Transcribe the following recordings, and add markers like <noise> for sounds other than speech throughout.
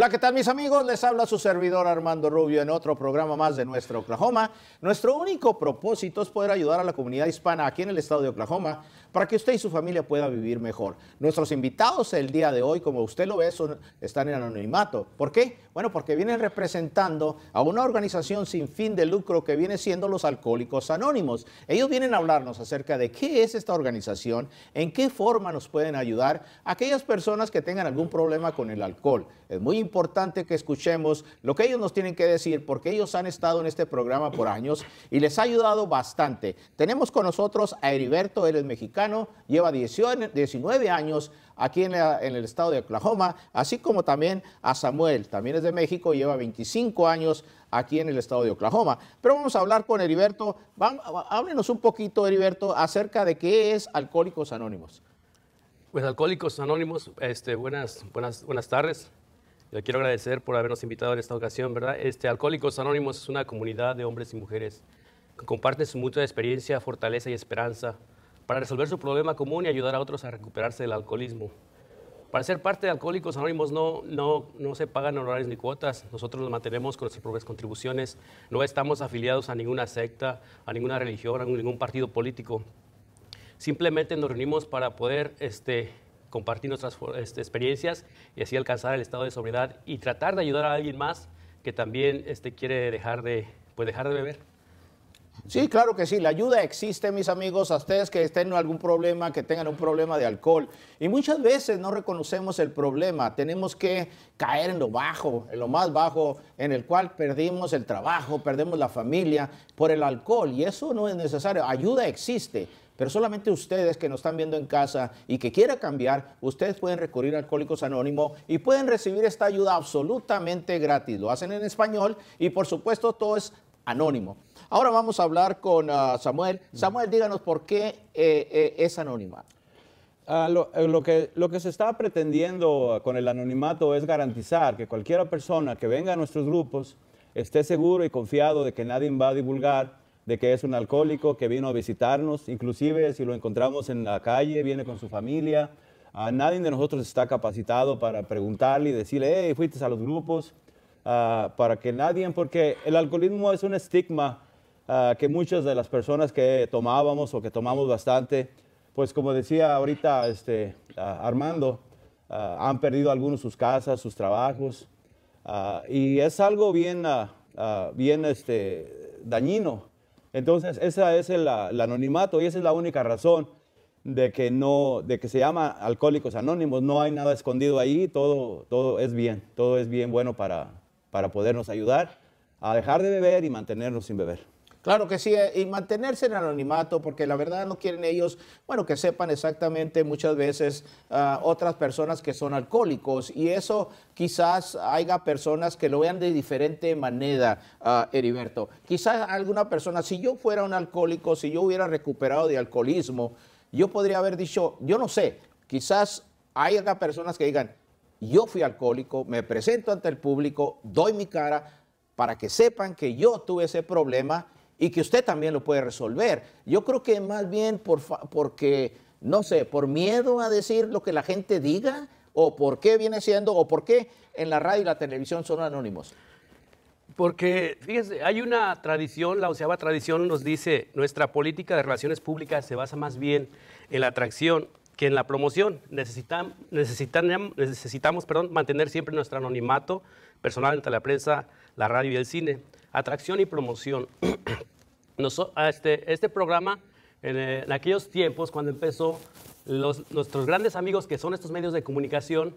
Hola, ¿qué tal mis amigos? Les habla su servidor Armando Rubio en otro programa más de nuestro Oklahoma. Nuestro único propósito es poder ayudar a la comunidad hispana aquí en el estado de Oklahoma para que usted y su familia pueda vivir mejor. Nuestros invitados el día de hoy, como usted lo ve, están en anonimato. ¿Por qué? Bueno, porque vienen representando a una organización sin fin de lucro que viene siendo los Alcohólicos Anónimos. Ellos vienen a hablarnos acerca de qué es esta organización, en qué forma nos pueden ayudar a aquellas personas que tengan algún problema con el alcohol. Es muy importante que escuchemos lo que ellos nos tienen que decir porque ellos han estado en este programa por años y les ha ayudado bastante. Tenemos con nosotros a Heriberto, él es mexicano lleva 19 años aquí en, el estado de Oklahoma, así como también a Samuel, también es de México, lleva 25 años aquí en el estado de Oklahoma. Pero vamos a hablar con Heriberto. háblenos un poquito, Heriberto, acerca de qué es Alcohólicos Anónimos. Pues Alcohólicos Anónimos, este, buenas, buenas, buenas tardes. Le quiero agradecer por habernos invitado en esta ocasión, ¿verdad? Este, Alcohólicos Anónimos es una comunidad de hombres y mujeres que comparten su mutua experiencia, fortaleza y esperanza para resolver su problema común y ayudar a otros a recuperarse del alcoholismo. Para ser parte de Alcohólicos Anónimos no, no, no se pagan honorarios ni cuotas, nosotros los mantenemos con nuestras propias contribuciones, no estamos afiliados a ninguna secta, a ninguna religión, a ningún partido político. Simplemente nos reunimos para poder este, compartir nuestras este, experiencias y así alcanzar el estado de sobriedad y tratar de ayudar a alguien más que también este, quiere dejar de, pues dejar de beber. Sí, claro que sí. La ayuda existe, mis amigos, a ustedes que estén en algún problema, que tengan un problema de alcohol. Y muchas veces no reconocemos el problema. Tenemos que caer en lo bajo, en lo más bajo, en el cual perdimos el trabajo, perdemos la familia por el alcohol. Y eso no es necesario. Ayuda existe. Pero solamente ustedes que nos están viendo en casa y que quieran cambiar, ustedes pueden recurrir a Alcohólicos Anónimos y pueden recibir esta ayuda absolutamente gratis. Lo hacen en español y por supuesto todo es anónimo. Ahora vamos a hablar con ah, Samuel. Samuel, díganos por qué eh, eh, es anónima. Ah, eh, lo, que, lo que se está pretendiendo con el anonimato es garantizar que cualquier persona que venga a nuestros grupos esté seguro y confiado de que nadie va a divulgar de que es un alcohólico que vino a visitarnos, inclusive si lo encontramos en la calle, viene con su familia. A nadie de nosotros está capacitado para preguntarle y decirle, hey, fuiste a los grupos. Ah, para que nadie, porque el alcoholismo es un estigma ah, que muchas de las personas que tomábamos o que tomamos bastante, pues como decía ahorita este, ah, Armando, han perdido algunos sus casas, sus trabajos, y es algo bien, bien este, dañino. Entonces, ese es el, anonimato y esa es la única razón de que no, de que se llama Alcohólicos Anónimos, no hay nada escondido ahí, todo, todo es bien, todo es bien bueno para, para podernos ayudar a dejar de beber y mantenernos sin beber. Claro que sí, eh, y mantenerse en anonimato, porque la verdad no quieren ellos, bueno, que sepan exactamente muchas veces ah, otras personas que son alcohólicos, y eso quizás haya personas que lo vean de diferente manera, ah, Heriberto. Quizás alguna persona, si yo fuera un alcohólico, si yo hubiera recuperado de alcoholismo, yo podría haber dicho, yo no sé, quizás haya personas que digan, yo fui alcohólico, me presento ante el público, doy mi cara para que sepan que yo tuve ese problema y que usted también lo puede resolver. Yo creo que más bien por porque, no sé, por miedo a decir lo que la gente diga o por qué viene siendo o por qué en la radio y la televisión son anónimos. Porque, fíjese, hay una tradición, la onceava tradición nos dice, nuestra política de relaciones públicas se basa más bien en la atracción que en la promoción necesitan, necesitan, necesitamos mantener siempre nuestro anonimato personal entre la prensa, la radio y el cine. Atracción y promoción. <clears throat> este, este, programa, eh, en, aquellos tiempos, cuando empezó, los, nuestros grandes amigos que son estos medios de comunicación,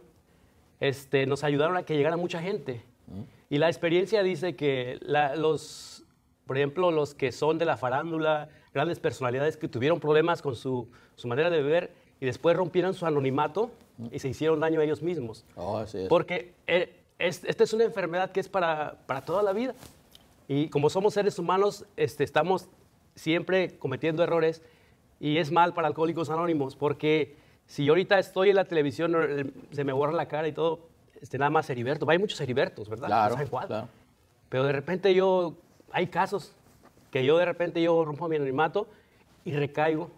este, nos ayudaron a que llegara mucha gente. Mm. Y la experiencia dice que los, por ejemplo, los que son de la farándula, grandes personalidades que tuvieron problemas con su, su manera de beber, y después rompieron su anonimato y se hicieron daño a ellos mismos. Oh, porque eh, esta es una enfermedad que es para, toda la vida. Y como somos seres humanos, este, estamos siempre cometiendo errores y es mal para alcohólicos anónimos porque si ahorita estoy en la televisión, eh, se me borra la cara y todo, este, nada más Heriberto. Hay muchos Heribertos, ¿verdad? Claro, claro. Pero de repente yo, hay casos que yo de repente yo rompo mi anonimato y recaigo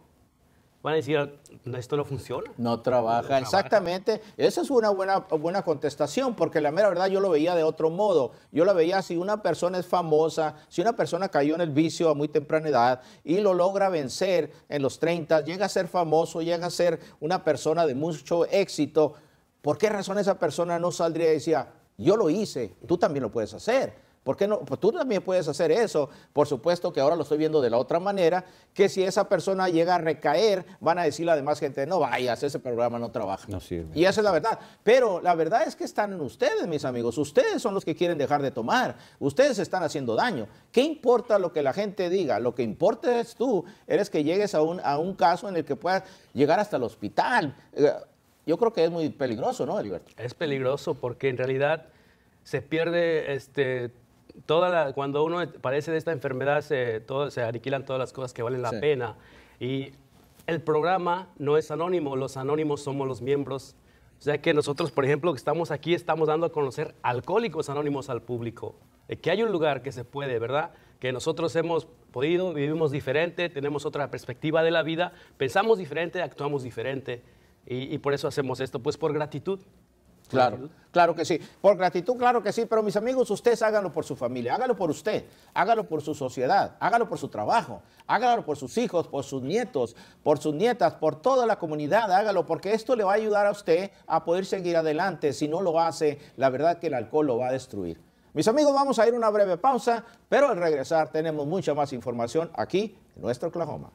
van a decir, esto no funciona. No trabaja, exactamente. Esa es una buena, buena contestación, porque la mera verdad yo lo veía de otro modo. Yo la veía si una persona es famosa, si una persona cayó en el vicio a muy temprana edad y lo logra vencer en los 30, llega a ser famoso, llega a ser una persona de mucho éxito, ¿por qué razón esa persona no saldría y decía, yo lo hice, tú también lo puedes hacer? ¿Por qué no? Pues tú también puedes hacer eso. Por supuesto que ahora lo estoy viendo de la otra manera, que si esa persona llega a recaer, van a decirle a demás gente, no vayas, ese programa no trabaja. No sirve. Y esa es la verdad. Pero la verdad es que están ustedes, mis amigos. Ustedes son los que quieren dejar de tomar. Ustedes están haciendo daño. ¿Qué importa lo que la gente diga? Lo que importa es tú. Eres que llegues a un, a un caso en el que puedas llegar hasta el hospital. Eh, yo creo que es muy peligroso, ¿no, Alberto? Es peligroso porque en realidad se pierde este cuando uno parece de esta enfermedad, se, todo, se aniquilan todas las cosas que valen la pena. Y el programa no es anónimo, los anónimos somos los miembros. O sea que nosotros, por ejemplo, que estamos aquí, estamos dando a conocer alcohólicos anónimos al público. Que hay un lugar que se puede, ¿verdad? Que nosotros hemos podido, vivimos diferente, tenemos otra perspectiva de la vida, pensamos diferente, actuamos diferente. Y, y por eso hacemos esto, pues por gratitud. Claro, claro que sí. Por gratitud, claro que sí, pero mis amigos, ustedes háganlo por su familia, hágalo por usted, hágalo por su sociedad, hágalo por su trabajo, hágalo por sus hijos, por sus nietos, por sus nietas, por toda la comunidad, hágalo, porque esto le va a ayudar a usted a poder seguir adelante. Si no lo hace, la verdad que el alcohol lo va a destruir. Mis amigos, vamos a ir a una breve pausa, pero al regresar tenemos mucha más información aquí en nuestro Oklahoma.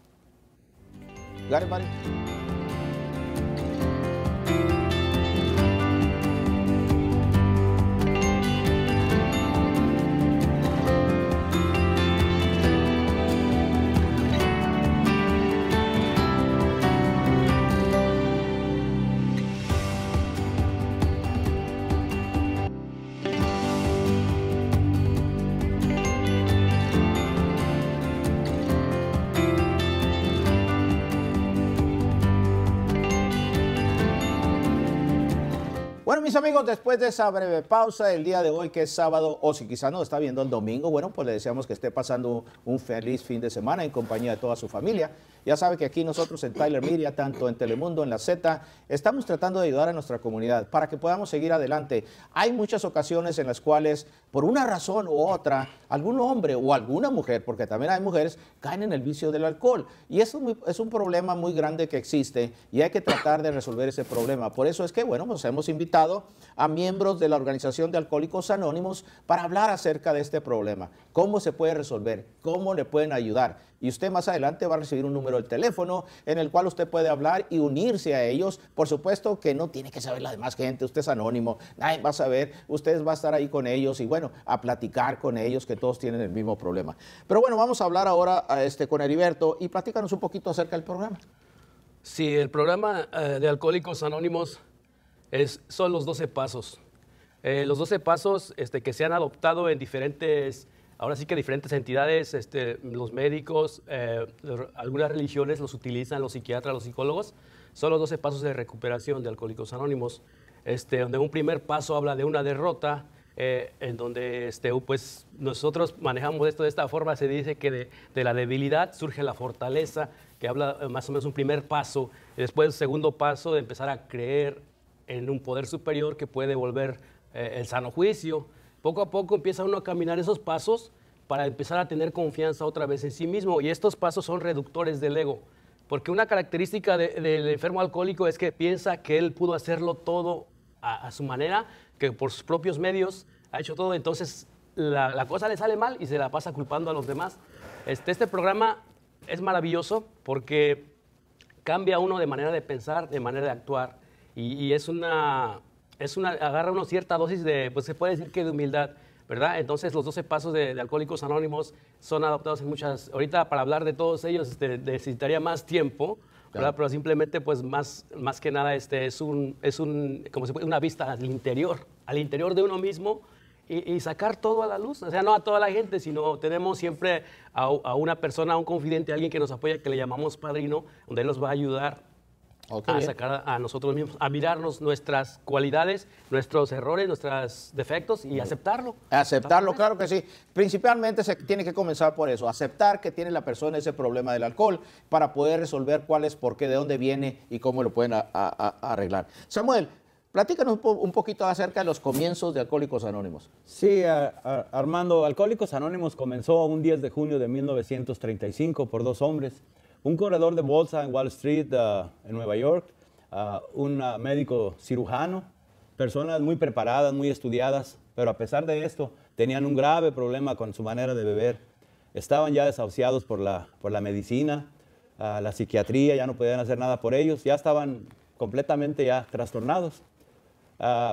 mis amigos, después de esa breve pausa del día de hoy, que es sábado, o si quizás no está viendo el domingo, bueno, pues le deseamos que esté pasando un feliz fin de semana en compañía de toda su familia. Ya sabe que aquí nosotros en Tyler Media, tanto en Telemundo, en la Z, estamos tratando de ayudar a nuestra comunidad para que podamos seguir adelante. Hay muchas ocasiones en las cuales, por una razón u otra, algún hombre o alguna mujer, porque también hay mujeres, caen en el vicio del alcohol. Y eso es un problema muy grande que existe y hay que tratar de resolver ese problema. Por eso es que, bueno, pues hemos invitado a miembros de la Organización de Alcohólicos Anónimos para hablar acerca de este problema. ¿Cómo se puede resolver? ¿Cómo le pueden ayudar? Y usted más adelante va a recibir un número de teléfono en el cual usted puede hablar y unirse a ellos. Por supuesto que no tiene que saber la demás gente, usted es anónimo, nadie va a saber, usted va a estar ahí con ellos y bueno, a platicar con ellos que todos tienen el mismo problema. Pero bueno, vamos a hablar ahora este, con Heriberto y platícanos un poquito acerca del programa. Sí, el programa eh, de Alcohólicos Anónimos es, son los 12 pasos. Eh, los 12 pasos este, que se han adoptado en diferentes Ahora sí que diferentes entidades, este, los médicos, eh, algunas religiones los utilizan, los psiquiatras, los psicólogos. Son los 12 pasos de recuperación de Alcohólicos Anónimos, este, donde un primer paso habla de una derrota, eh, en donde este, pues, nosotros manejamos esto de esta forma, se dice que de, la debilidad surge la fortaleza, que habla eh, más o menos un primer paso, después el segundo paso de empezar a creer en un poder superior que puede volver el sano juicio, poco a poco empieza uno a caminar esos pasos para empezar a tener confianza otra vez en sí mismo. Y estos pasos son reductores del ego. Porque una característica del enfermo alcohólico es que piensa que él pudo hacerlo todo a, su manera, que por sus propios medios ha hecho todo. Entonces la, cosa le sale mal y se la pasa culpando a los demás. Este, este programa es maravilloso porque cambia uno de manera de pensar, de manera de actuar. y es una, es una, agarra una cierta dosis de, pues se puede decir que de humildad, ¿verdad? Entonces los 12 pasos de, Alcohólicos Anónimos son adoptados en muchas, ahorita para hablar de todos ellos este, necesitaría más tiempo, ¿verdad? Pero simplemente, pues, más, más que nada, este, es, un, es un, como se puede, una vista al interior, al interior de uno mismo y, sacar todo a la luz. O sea, no a toda la gente, sino tenemos siempre a, una persona, a un confidente, a alguien que nos apoya, que le llamamos padrino, donde él nos va a ayudar a sacar a, nosotros mismos, a mirarnos nuestras cualidades, nuestros errores, nuestros defectos y aceptarlo. Aceptarlo, claro que sí. Principalmente se tiene que comenzar por eso, aceptar que tiene la persona ese problema del alcohol para poder resolver cuál es, por qué, de dónde viene y cómo lo pueden arreglar. Samuel, Platícanos un, poquito acerca de los comienzos de Alcohólicos Anónimos. Sí, Armando, Alcohólicos Anónimos comenzó un 10 de junio de 1935 por dos hombres un corredor de bolsa en Wall Street, uh, en Nueva York, uh, un uh, médico cirujano, personas muy preparadas, muy estudiadas, pero a pesar de esto tenían un grave problema con su manera de beber. Estaban ya desahuciados por la, por la medicina, la psiquiatría, ya no podían hacer nada por ellos, ya estaban completamente ya trastornados.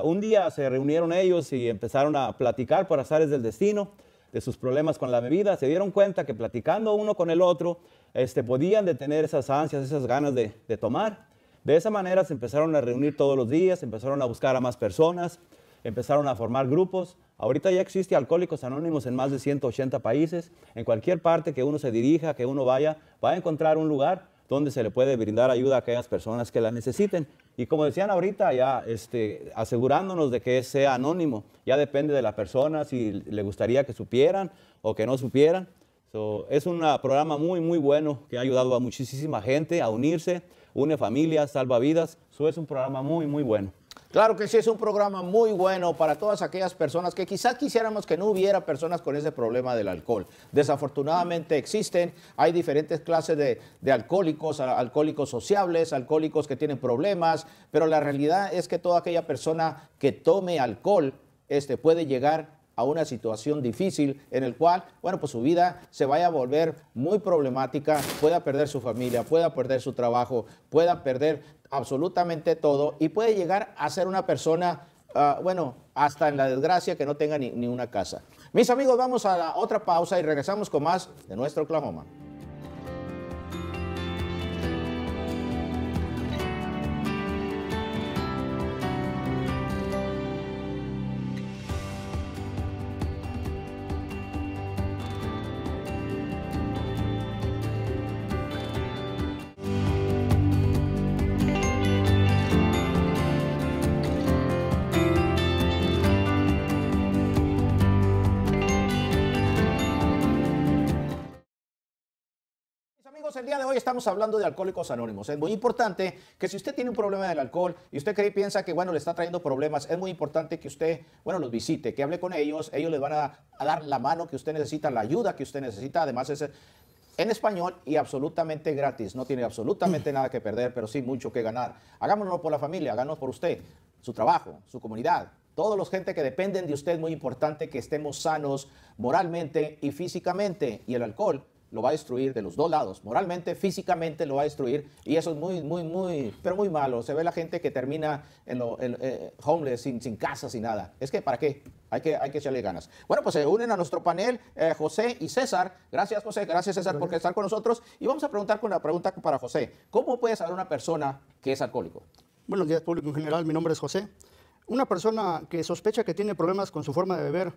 un día se reunieron ellos y empezaron a platicar por azares del destino de sus problemas con la bebida. Se dieron cuenta que platicando uno con el otro, este, podían detener esas ansias, esas ganas de, tomar. De esa manera se empezaron a reunir todos los días, empezaron a buscar a más personas, empezaron a formar grupos. Ahorita ya existe Alcohólicos Anónimos en más de 180 países. En cualquier parte que uno se dirija, que uno vaya, va a encontrar un lugar donde se le puede brindar ayuda a aquellas personas que la necesiten. Y como decían ahorita, ya este, asegurándonos de que sea anónimo, ya depende de la persona si le gustaría que supieran o que no supieran es un ah, programa muy, muy bueno que ha ayudado a muchísima gente a unirse, une familias, salva vidas. eso es un programa muy, muy bueno. Claro que sí, es un programa muy bueno para todas aquellas personas que quizás quisiéramos que no hubiera personas con ese problema del alcohol. Desafortunadamente existen, hay diferentes clases de, de, alcohólicos, alcohólicos sociables, alcohólicos que tienen problemas, pero la realidad es que toda aquella persona que tome alcohol este, puede llegar a una situación difícil en el cual, bueno, pues su vida se vaya a volver muy problemática, pueda perder su familia, pueda perder su trabajo, pueda perder absolutamente todo y puede llegar a ser una persona, ah, bueno, hasta en la desgracia que no tenga ni, ni una casa. Mis amigos, vamos a la otra pausa y regresamos con más de nuestro Oklahoma. día de hoy estamos hablando de Alcohólicos Anónimos. Es muy importante que si usted tiene un problema del alcohol y usted cree piensa que, bueno, le está trayendo problemas, es muy importante que usted, bueno, los visite, que hable con ellos. Ellos les van a, dar la mano que usted necesita, la ayuda que usted necesita. Además, es en español y absolutamente gratis. No tiene absolutamente nada que perder, pero sí mucho que ganar. Hagámoslo por la familia, hagámoslo por usted, su trabajo, su comunidad, todos los gente que dependen de usted, es muy importante que estemos sanos moralmente y físicamente. Y el alcohol lo va a destruir de los dos lados, moralmente, físicamente lo va a destruir y eso es muy, muy, muy, pero muy malo. Se ve la gente que termina en, eh, homeless, sin, sin, casa, sin nada. Es que, ¿para qué? Hay que, hay que echarle ganas. Bueno, pues se unen a nuestro panel eh, José y César. Gracias, José. Gracias, César, por estar con nosotros. Y vamos a preguntar con la pregunta para José. ¿Cómo puede saber una persona que es alcohólico? Buenos días, público en general. Mi nombre es José. Una persona que sospecha que tiene problemas con su forma de beber,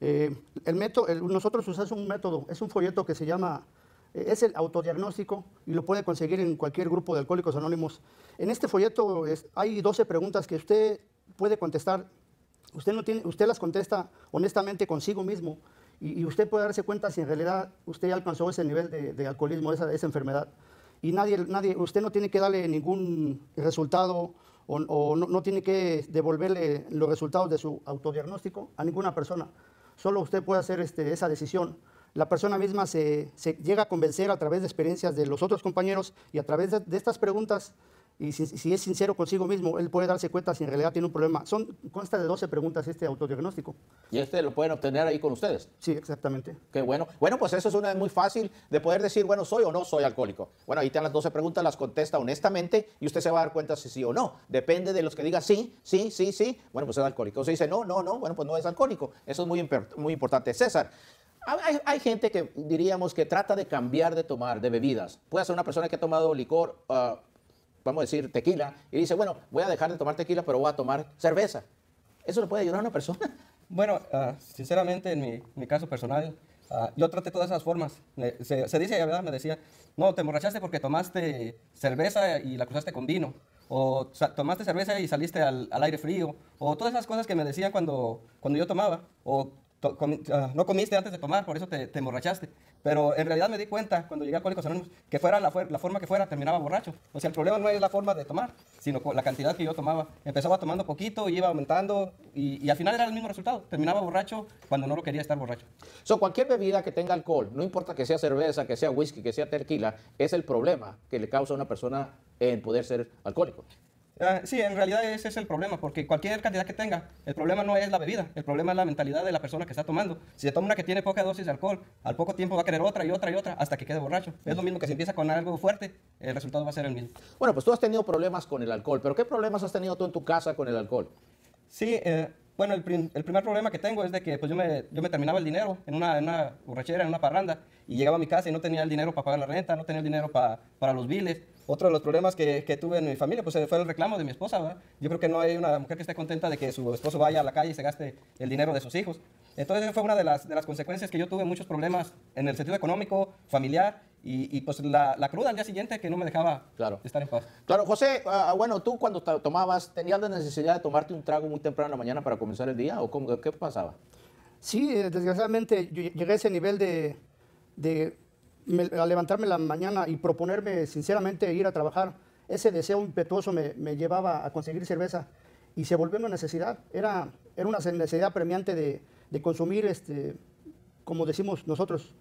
eh, el método, nosotros usamos un método, es un folleto que se llama, eh, es el autodiagnóstico y lo puede conseguir en cualquier grupo de alcohólicos anónimos. En este folleto hay 12 preguntas que usted puede contestar, usted, no tiene, usted las contesta honestamente consigo mismo y, usted puede darse cuenta si en realidad usted alcanzó ese nivel de, alcoholismo, esa, enfermedad y nadie, usted no tiene que darle ningún resultado o, no, tiene que devolverle los resultados de su autodiagnóstico a ninguna persona. Solo usted puede hacer este, esa decisión. La persona misma se, llega a convencer a través de experiencias de los otros compañeros y a través de estas preguntas y si, es sincero consigo mismo, él puede darse cuenta si en realidad tiene un problema. Son, consta de 12 preguntas este autodiagnóstico. Y este lo pueden obtener ahí con ustedes. Sí, exactamente. Qué bueno. Bueno, pues eso es una muy fácil de poder decir, bueno, soy o no soy alcohólico. Bueno, ahí están las 12 preguntas, las contesta honestamente y usted se va a dar cuenta si sí o no. Depende de los que diga sí, sí, sí, sí. Bueno, pues es alcohólico. Si dice no, no, no, bueno, pues no es alcohólico. Eso es muy, muy importante. César, hay, gente que diríamos que trata de cambiar de tomar, de bebidas. Puede ser una persona que ha tomado licor ah, vamos a decir, tequila, y dice, bueno, voy a dejar de tomar tequila, pero voy a tomar cerveza. ¿Eso le puede ayudar a una persona? <laughs> Bueno, ah, sinceramente, en mi, mi caso personal, ah, yo traté todas esas formas. se, se, dice, ¿verdad? Me decía, no, te emborrachaste porque tomaste cerveza y la cruzaste con vino. O, tomaste cerveza y saliste al, al, aire frío. O todas esas cosas que me decían cuando, cuando yo tomaba. O Ah, no comiste antes de tomar, por eso te, emborrachaste. Pero en realidad me di cuenta cuando llegué a Alcohólicos Anónimos que fuera la, forma que fuera, terminaba borracho. O sea, el problema no es la forma de tomar, sino la cantidad que yo tomaba. Empezaba tomando poquito y iba aumentando y, al final era el mismo resultado. Terminaba borracho cuando no lo quería estar borracho. So, cualquier bebida que tenga alcohol, no importa que sea cerveza, que sea whisky, que sea tequila, es el problema que le causa a una persona en poder ser alcohólico. Ah, sí, en realidad ese es el problema, porque cualquier cantidad que tenga, el problema no es la bebida, el problema es la mentalidad de la persona que está tomando. Si se toma una que tiene poca dosis de alcohol, al poco tiempo va a querer otra y otra y otra hasta que quede borracho. Es lo mismo que si empieza con algo fuerte, el resultado va a ser el mismo. Bueno, pues tú has tenido problemas con el alcohol, pero ¿qué problemas has tenido tú en tu casa con el alcohol? Sí, eh, bueno, el, primer problema que tengo es de que pues, yo, me, terminaba el dinero en una, borrachera, en una parranda, y llegaba a mi casa y no tenía el dinero para pagar la renta, no tenía el dinero para los biles otro de los problemas que, tuve en mi familia, pues fue el reclamo de mi esposa, Yo creo que no hay una mujer que esté contenta de que su esposo vaya a la calle y se gaste el dinero de sus hijos. Entonces, fue una de las, de las consecuencias que yo tuve muchos problemas en el sentido económico, familiar y, pues la, cruda al día siguiente que no me dejaba estar en paz. Claro, José, ah, ah, bueno, tú cuando tomabas, ¿tenías la necesidad de tomarte un trago muy temprano en la mañana para comenzar el día o cómo, qué pasaba? Sí, eh, desgraciadamente yo llegué a ese nivel de, de me, levantarme la mañana y proponerme sinceramente ir a trabajar, ese deseo impetuoso me, llevaba a conseguir cerveza y se volvió una necesidad. Era, era una necesidad premiante de, de consumir, este, como decimos nosotros,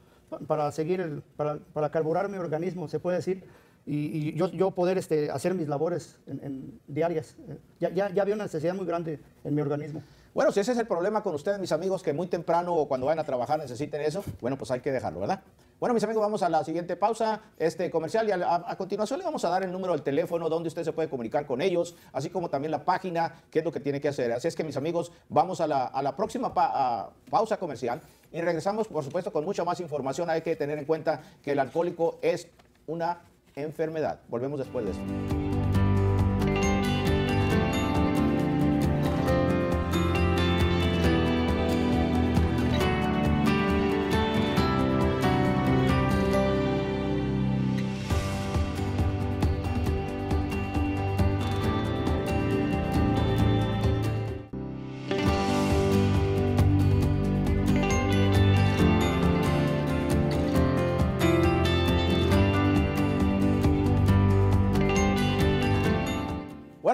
para seguir, para, para, carburar mi organismo, se puede decir, y, y yo, yo, poder este, hacer mis labores en, diarias. Ya, ya, ya, había una necesidad muy grande en mi organismo. Bueno, si ese es el problema con ustedes, mis amigos, que muy temprano o cuando vayan a trabajar necesiten eso, bueno, pues hay que dejarlo, ¿verdad? Bueno, mis amigos, vamos a la siguiente pausa este comercial y a, continuación le vamos a dar el número del teléfono donde usted se puede comunicar con ellos, así como también la página, qué es lo que tiene que hacer. Así es que, mis amigos, vamos a la, próxima pausa comercial y regresamos, por supuesto, con mucha más información. Hay que tener en cuenta que el alcohólico es una enfermedad. Volvemos después de esto.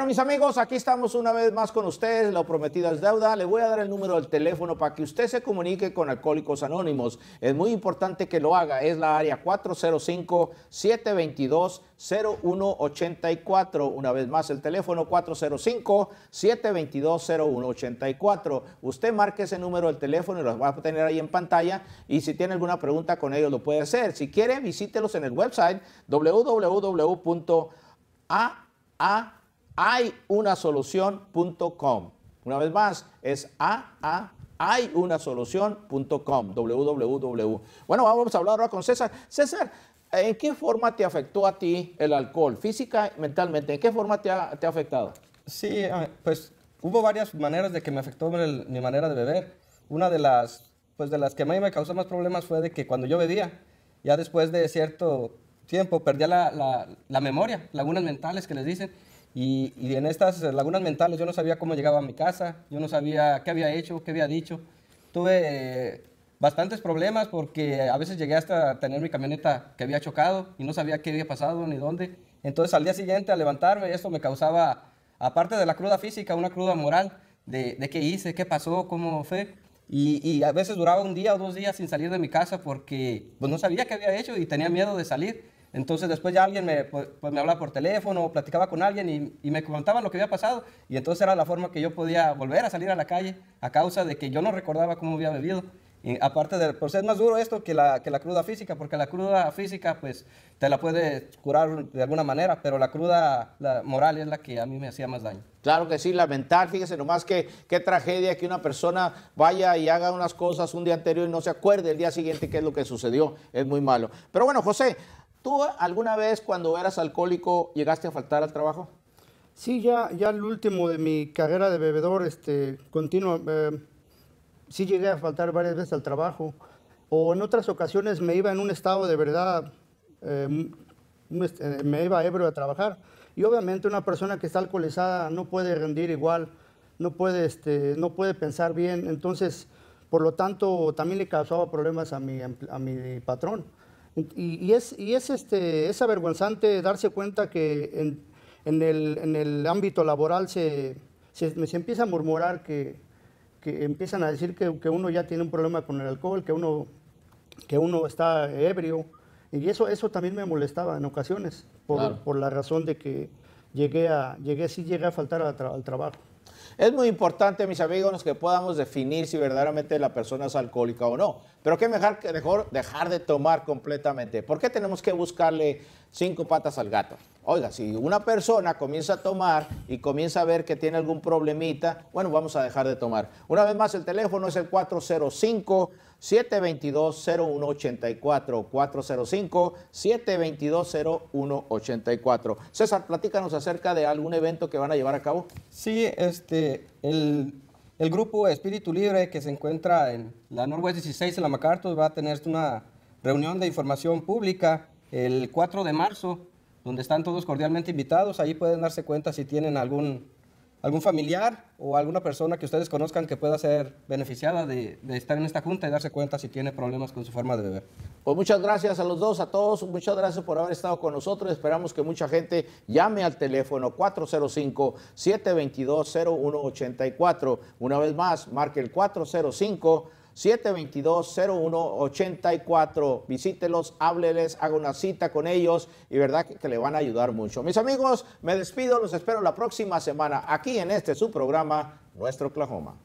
mis amigos, aquí estamos una vez más con ustedes. Lo prometida es deuda. Le voy a dar el número del teléfono para que usted se comunique con Alcohólicos Anónimos. Es muy importante que lo haga. Es la área 405-722-0184. Una vez más, el teléfono 405-722-0184. Usted marque ese número del teléfono y lo va a tener ahí en pantalla. Y si tiene alguna pregunta con ellos, lo puede hacer. Si quiere, visítelos en el website www.aa hayunasolución.com. una vez más, es a, a www. Bueno, vamos a hablar ahora con César. César, ¿en qué forma te afectó a ti el alcohol, física mentalmente? ¿En qué forma te ha, te ha, afectado? Sí, pues hubo varias maneras de que me afectó mi manera de beber. Una de las, pues, de las que a mí me causó más problemas fue de que cuando yo bebía, ya después de cierto tiempo, perdía la, la, la memoria, lagunas mentales que les dicen, y, en estas lagunas mentales yo no sabía cómo llegaba a mi casa, yo no sabía qué había hecho, qué había dicho. Tuve eh, bastantes problemas porque a veces llegué hasta tener mi camioneta que había chocado y no sabía qué había pasado ni dónde. Entonces al día siguiente al levantarme eso me causaba, aparte de la cruda física, una cruda moral de, qué hice, qué pasó, cómo fue. Y, a veces duraba un día o dos días sin salir de mi casa porque pues, no sabía qué había hecho y tenía miedo de salir. Entonces después ya alguien me, pues, pues hablaba por teléfono o platicaba con alguien y, me contaba lo que había pasado y entonces era la forma que yo podía volver a salir a la calle a causa de que yo no recordaba cómo había bebido. Y aparte de, por pues, es más duro esto que la, que la cruda física, porque la cruda física pues te la puedes curar de alguna manera, pero la cruda la moral es la que a mí me hacía más daño. Claro que sí, lamentar, fíjese nomás que qué tragedia que una persona vaya y haga unas cosas un día anterior y no se acuerde el día siguiente qué es lo que sucedió, es muy malo. Pero bueno, José, ¿Tú alguna vez cuando eras alcohólico llegaste a faltar al trabajo? Sí, ya, ya el último de mi carrera de bebedor, este, continuo, eh, sí llegué a faltar varias veces al trabajo. O en otras ocasiones me iba en un estado de verdad, eh, eh, me iba ebrio a trabajar. Y obviamente una persona que está alcoholizada no puede rendir igual, no puede, este, no puede pensar bien. Entonces, por lo tanto, también le causaba problemas a mi, a mi patrón. Y, es, y es, este, es avergonzante darse cuenta que en, el, ámbito laboral se, empieza a murmurar que, empiezan a decir que, uno ya tiene un problema con el alcohol, que uno, que uno está ebrio. Y eso, eso también me molestaba en ocasiones, por, la razón de que llegué a, llegué, a faltar al trabajo. Es muy importante, mis amigos, que podamos definir si verdaderamente la persona es alcohólica o no. Pero qué mejor, mejor dejar de tomar completamente. ¿Por qué tenemos que buscarle cinco patas al gato? Oiga, si una persona comienza a tomar y comienza a ver que tiene algún problemita, bueno, vamos a dejar de tomar. Una vez más, el teléfono es el 405. 722-0184, 405-722-0184. César, platícanos acerca de algún evento que van a llevar a cabo. Sí, este, el el grupo Espíritu Libre que se encuentra en la Noruega 16 en la MacArthur va a tener una reunión de información pública el 4 de marzo, donde están todos cordialmente invitados. Ahí pueden darse cuenta si tienen algún algún familiar o alguna persona que ustedes conozcan que pueda ser beneficiada de, estar en esta junta y darse cuenta si tiene problemas con su forma de beber. Pues muchas gracias a los dos, a todos, muchas gracias por haber estado con nosotros. Esperamos que mucha gente llame al teléfono 405-722-0184. Una vez más, marque el 405. 722-0184. Visítelos, hábleles, haga una cita con ellos y verdad que, que, le van a ayudar mucho. Mis amigos, me despido, los espero la próxima semana aquí en este su programa, Nuestro Oklahoma.